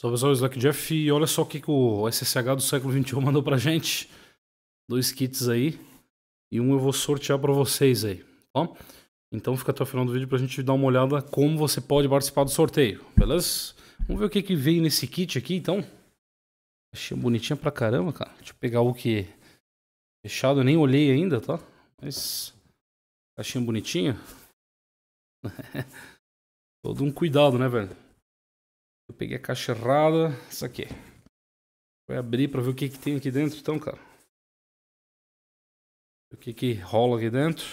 Salve, salve, Slack Jeff. E olha só o que, que o SSH do século XXI mandou pra gente. Dois kits aí. E um eu vou sortear para vocês aí, tá? Então fica até o final do vídeo pra gente dar uma olhada como você pode participar do sorteio, beleza? Vamos ver o que, que veio nesse kit aqui, então. Achei bonitinha pra caramba, cara. Deixa eu pegar o que fechado, eu nem olhei ainda, tá? Mas achei bonitinha. Todo um cuidado, né, velho? Eu peguei a caixa errada. Isso aqui. Vai abrir para ver o que, que tem aqui dentro, então, cara. O que, que rola aqui dentro.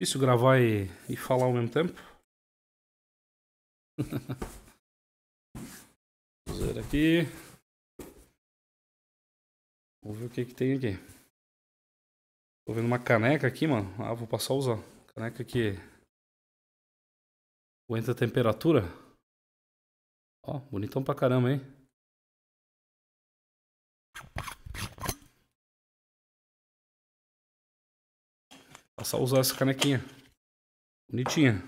Difícil gravar e, e falar ao mesmo tempo. Fazer aqui. Vamos ver o que, que tem aqui. Tô vendo uma caneca aqui, mano. Ah, vou passar a usar. Caneca que aguenta a temperatura. Ó, bonitão pra caramba, hein? Tá só usar essa canequinha. Bonitinha.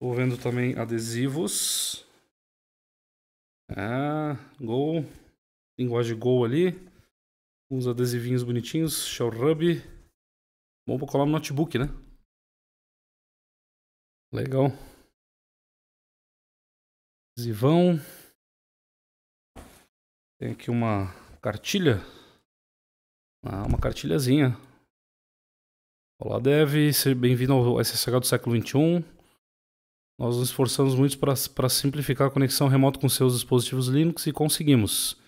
Tô vendo também adesivos. Ah, Gol. Linguagem Gol ali. Uns adesivinhos bonitinhos. Shell Rub. Bom pra colar no notebook, né? Legal. Zivão, Tem aqui uma cartilha. Ah, uma cartilhazinha. Olá, Dev. Seja bem-vindo ao SSH do século XXI. Nós nos esforçamos muito para simplificar a conexão remota com seus dispositivos Linux e conseguimos.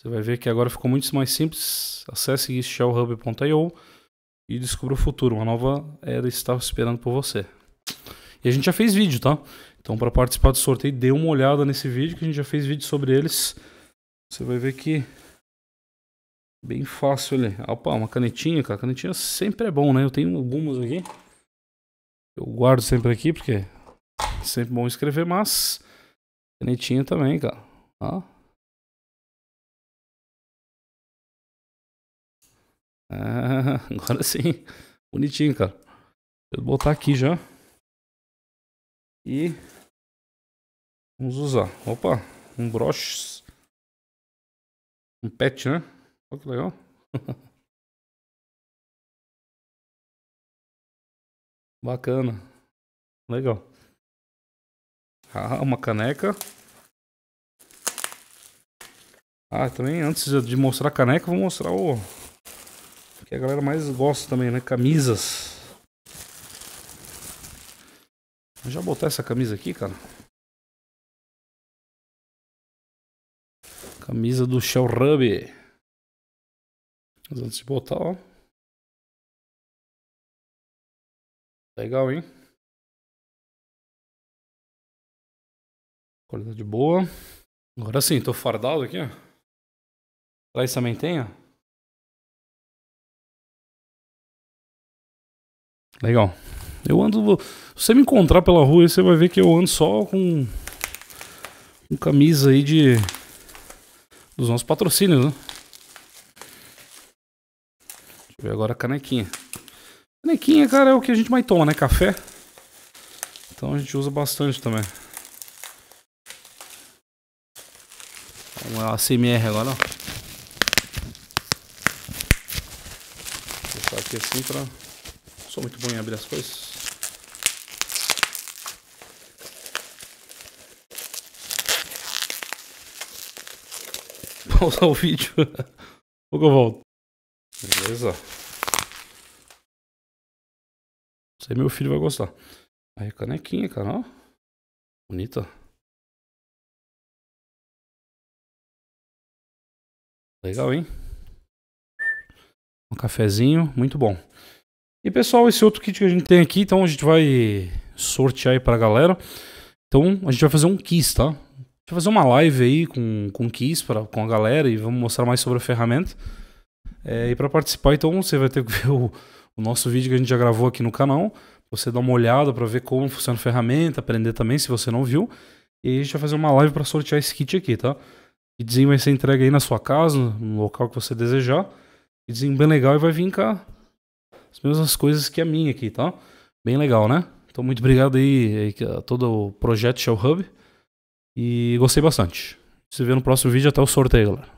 Você vai ver que agora ficou muito mais simples. Acesse shellhub.io e descubra o futuro. Uma nova era está esperando por você. E a gente já fez vídeo, tá? Então, para participar do sorteio, dê uma olhada nesse vídeo, que a gente já fez vídeo sobre eles. Você vai ver que bem fácil ali. Ah, opa, uma canetinha, cara. Canetinha sempre é bom, né? Eu tenho algumas aqui. Eu guardo sempre aqui, porque é sempre bom escrever, mas canetinha também, cara. Ó. Tá? Ah, agora sim. Bonitinho, cara. Vou botar aqui já. E vamos usar. Opa, um broche. Um pet, né? Olha que legal. Bacana. Legal. Ah, uma caneca. Ah, também antes de mostrar a caneca, vou mostrar o que a galera mais gosta também, né? Camisas. Vou já botar essa camisa aqui, cara. Camisa do Shell Ruby. Mas antes de botar, ó. Legal, hein? Qualidade boa. Agora sim, tô fardado aqui, ó. isso também tem, ó. Legal. Eu ando. Se você me encontrar pela rua você vai ver que eu ando só com. Com camisa aí de. Dos nossos patrocínios, né? Deixa eu ver agora a canequinha. Canequinha, cara, é o que a gente mais toma, né? Café. Então a gente usa bastante também. Vamos lá, CMR agora, ó. Vou aqui assim pra... Sou muito bom em abrir as coisas. pausar o vídeo. Pouco eu volto. Beleza. Isso aí meu filho vai gostar. Aí, canequinha, cara, ó. Bonita. Legal, hein? Um cafezinho, muito bom. E pessoal, esse outro kit que a gente tem aqui, então a gente vai sortear aí pra galera. Então a gente vai fazer um quiz, tá? Deixa eu fazer uma live aí com, com o Kiss, pra, com a galera, e vamos mostrar mais sobre a ferramenta. É, e para participar, então, você vai ter que ver o, o nosso vídeo que a gente já gravou aqui no canal. Você dá uma olhada para ver como funciona a ferramenta, aprender também se você não viu. E a gente vai fazer uma live para sortear esse kit aqui, tá? Kitzinho vai ser entregue aí na sua casa, no local que você desejar. Kitzinho bem legal e vai vir cá as mesmas coisas que a minha aqui, tá? Bem legal, né? Então, muito obrigado aí a todo o projeto Shell Hub. E gostei bastante. Se vê no próximo vídeo. Até o sorteio, galera.